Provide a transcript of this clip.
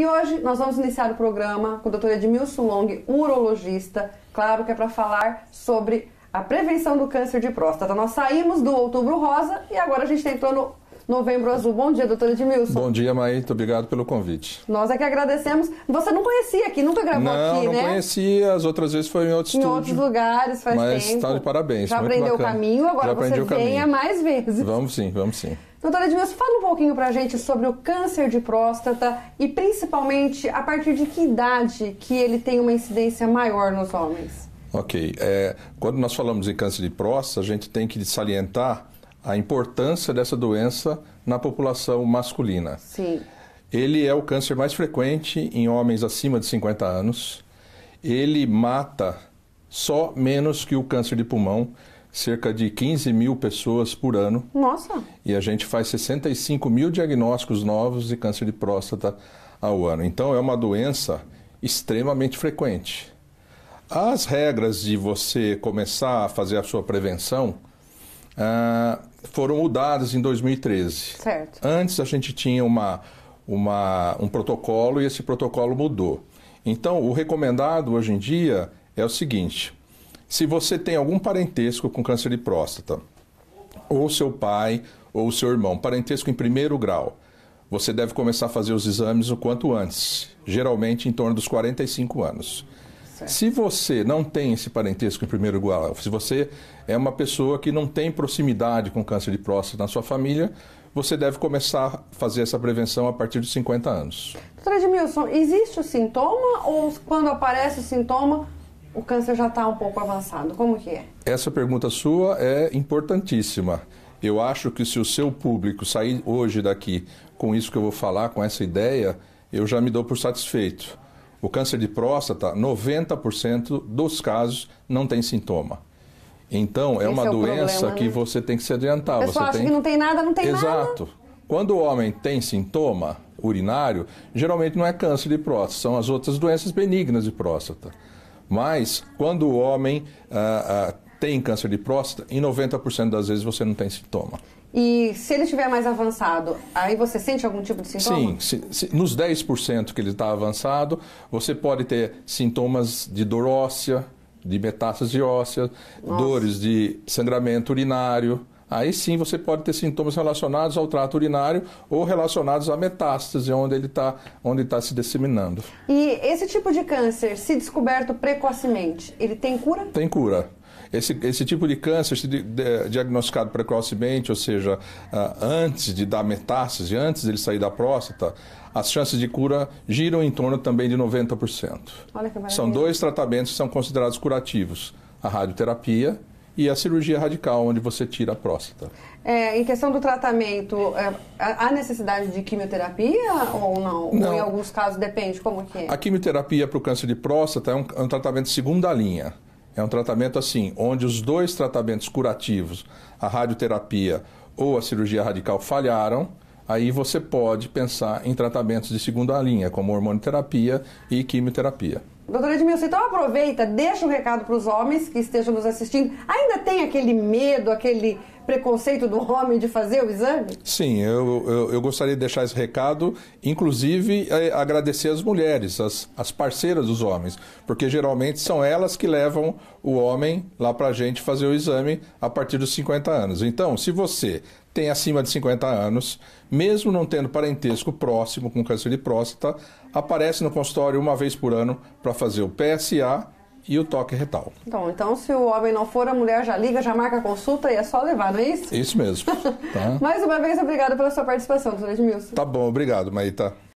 E hoje nós vamos iniciar o programa com a doutora Edmilson Long, urologista, claro que é para falar sobre a prevenção do câncer de próstata. Nós saímos do outubro rosa e agora a gente tentou tá no Novembro Azul. Bom dia, doutora Edmilson. Bom dia, Maíto. Obrigado pelo convite. Nós é que agradecemos. Você não conhecia aqui, nunca gravou não, aqui, não né? Não, conhecia. As outras vezes foi em outros Em estúdio, outros lugares, faz mas tá tempo. Mas está de parabéns. Já aprendeu bacana. o caminho, agora Já você venha caminho. mais vezes. Vamos sim, vamos sim. Doutora Edmilson, fala um pouquinho para a gente sobre o câncer de próstata e principalmente a partir de que idade que ele tem uma incidência maior nos homens. Ok. É, quando nós falamos em câncer de próstata, a gente tem que salientar a importância dessa doença na população masculina. Sim. Ele é o câncer mais frequente em homens acima de 50 anos. Ele mata só menos que o câncer de pulmão, cerca de 15 mil pessoas por ano. Nossa! E a gente faz 65 mil diagnósticos novos de câncer de próstata ao ano. Então é uma doença extremamente frequente. As regras de você começar a fazer a sua prevenção ah, foram mudadas em 2013. Certo. Antes a gente tinha uma, uma, um protocolo e esse protocolo mudou. Então, o recomendado hoje em dia é o seguinte: se você tem algum parentesco com câncer de próstata, ou seu pai ou seu irmão, parentesco em primeiro grau, você deve começar a fazer os exames o quanto antes, geralmente em torno dos 45 anos. Certo. Se você não tem esse parentesco em primeiro grau, se você é uma pessoa que não tem proximidade com câncer de próstata na sua família, você deve começar a fazer essa prevenção a partir dos 50 anos. Doutora Edmilson, existe o sintoma ou quando aparece o sintoma, o câncer já está um pouco avançado? Como que é? Essa pergunta sua é importantíssima. Eu acho que se o seu público sair hoje daqui com isso que eu vou falar, com essa ideia, eu já me dou por satisfeito. O câncer de próstata, 90% dos casos não tem sintoma. Então, é uma é doença problema, que né? você tem que se adiantar. pessoal você acha tem... que não tem nada, não tem Exato. nada. Exato. Quando o homem tem sintoma urinário, geralmente não é câncer de próstata, são as outras doenças benignas de próstata. Mas quando o homem ah, ah, tem câncer de próstata, em 90% das vezes você não tem sintoma. E se ele estiver mais avançado, aí você sente algum tipo de sintoma? Sim, se, se, nos 10% que ele está avançado, você pode ter sintomas de dor óssea, de metástase óssea, Nossa. dores de sangramento urinário aí sim você pode ter sintomas relacionados ao trato urinário ou relacionados à metástase, onde ele está tá se disseminando. E esse tipo de câncer, se descoberto precocemente, ele tem cura? Tem cura. Esse, esse tipo de câncer de, de, diagnosticado precocemente, ou seja, ah, antes de dar metástase, antes dele sair da próstata, as chances de cura giram em torno também de 90%. Olha que maravilha. são dois tratamentos que são considerados curativos: a radioterapia e a cirurgia radical, onde você tira a próstata. É, em questão do tratamento, é, há necessidade de quimioterapia ou não? não. Ou em alguns casos depende, como que é? A quimioterapia para o câncer de próstata é um, é um tratamento de segunda linha. É um tratamento assim, onde os dois tratamentos curativos, a radioterapia ou a cirurgia radical, falharam aí você pode pensar em tratamentos de segunda linha, como hormonoterapia e quimioterapia. Doutora Edmilson, então aproveita, deixa um recado para os homens que estejam nos assistindo. Ainda tem aquele medo, aquele preconceito do homem de fazer o exame? Sim, eu, eu, eu gostaria de deixar esse recado, inclusive é, agradecer às mulheres, as, as parceiras dos homens, porque geralmente são elas que levam o homem lá para a gente fazer o exame a partir dos 50 anos. Então, se você tem acima de 50 anos, mesmo não tendo parentesco próximo com câncer de próstata, aparece no consultório uma vez por ano para fazer o PSA e o toque retal. Então, então, se o homem não for, a mulher já liga, já marca a consulta e é só levar, não é isso? Isso mesmo. Tá. Mais uma vez, obrigado pela sua participação, doutor Edmilson. Tá bom, obrigado, Maíta.